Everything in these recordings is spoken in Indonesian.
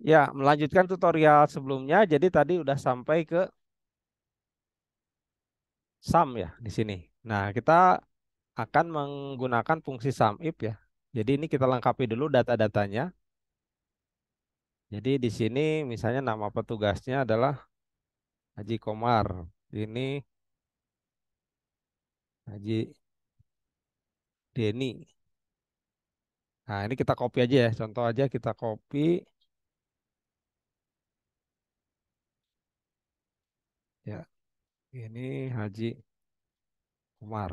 Ya, melanjutkan tutorial sebelumnya. Jadi tadi udah sampai ke sum ya di sini. Nah, kita akan menggunakan fungsi sum if ya. Jadi ini kita lengkapi dulu data-datanya. Jadi di sini misalnya nama petugasnya adalah Haji Komar. Ini Haji Deni. Nah, ini kita copy aja ya. Contoh aja kita copy Ya, ini Haji Umar.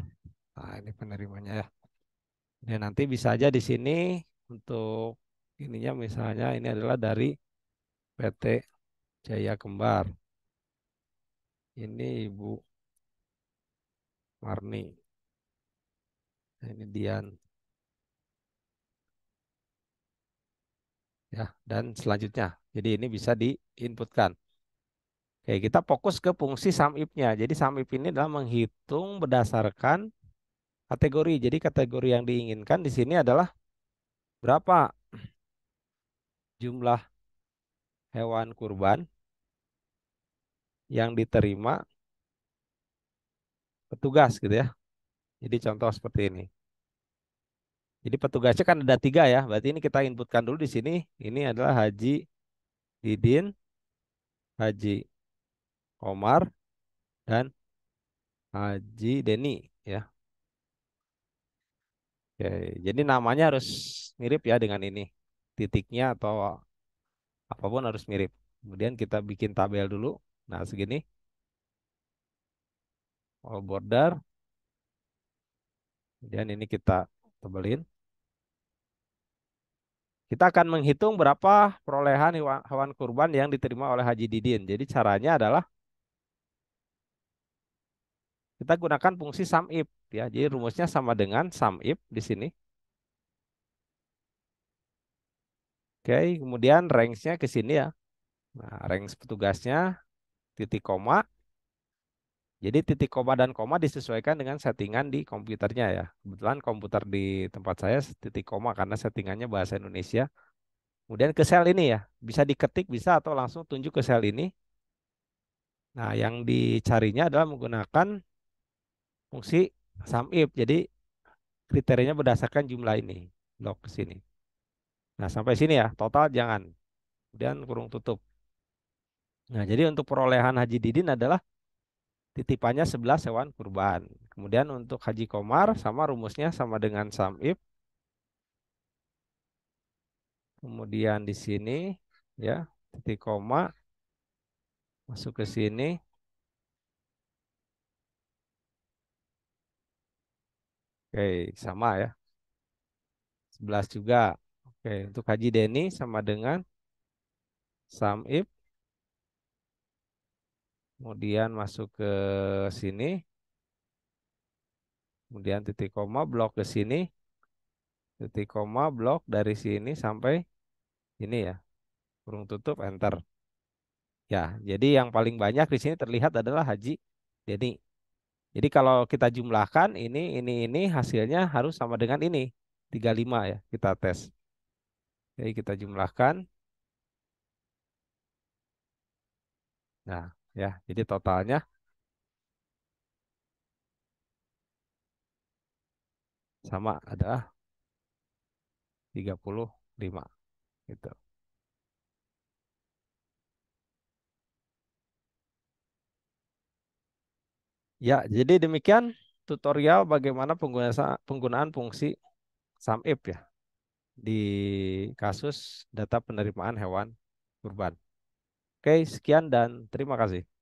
Nah, ini penerimanya ya. Ya nanti bisa aja di sini untuk ininya misalnya ini adalah dari PT Jaya Kembar. Ini Ibu Marni. Nah, ini Dian. Ya, dan selanjutnya. Jadi ini bisa diinputkan. Oke, kita fokus ke fungsi IP-nya. Jadi if ini adalah menghitung berdasarkan kategori. Jadi kategori yang diinginkan di sini adalah berapa jumlah hewan kurban yang diterima petugas gitu ya. Jadi contoh seperti ini. Jadi petugasnya kan ada tiga ya. Berarti ini kita inputkan dulu di sini. Ini adalah Haji Didin Haji Omar dan Haji Deni ya. Oke, jadi namanya harus mirip ya dengan ini. Titiknya atau apapun harus mirip. Kemudian kita bikin tabel dulu. Nah, segini. All oh, border. Kemudian ini kita tebelin. Kita akan menghitung berapa perolehan hewan kurban yang diterima oleh Haji Didin. Jadi caranya adalah kita gunakan fungsi sum if ya. Jadi rumusnya sama dengan sum if di sini. Oke, kemudian range-nya ke sini ya. Nah, range petugasnya titik koma. Jadi titik koma dan koma disesuaikan dengan settingan di komputernya ya. Kebetulan komputer di tempat saya titik koma karena settingannya bahasa Indonesia. Kemudian ke sel ini ya, bisa diketik bisa atau langsung tunjuk ke sel ini. Nah, yang dicarinya adalah menggunakan fungsi if. Jadi kriterianya berdasarkan jumlah ini. log ke sini. Nah, sampai sini ya. Total jangan. Kemudian kurung tutup. Nah, jadi untuk perolehan haji didin adalah titipannya 11 hewan kurban. Kemudian untuk haji komar sama rumusnya sama dengan samib. Kemudian di sini ya titik koma masuk ke sini Oke, sama ya. 11 juga. Oke, untuk Haji Denny sama dengan Samib. Kemudian masuk ke sini. Kemudian titik koma blok ke sini. Titik koma blok dari sini sampai ini ya. Kurung tutup enter. Ya, jadi yang paling banyak di sini terlihat adalah Haji Denny. Jadi kalau kita jumlahkan ini, ini, ini hasilnya harus sama dengan ini. 35 ya kita tes. Jadi kita jumlahkan. Nah ya jadi totalnya sama ada 35 gitu. Ya, jadi demikian tutorial bagaimana penggunaan fungsi SUMIF ya di kasus data penerimaan hewan kurban. Oke, sekian dan terima kasih.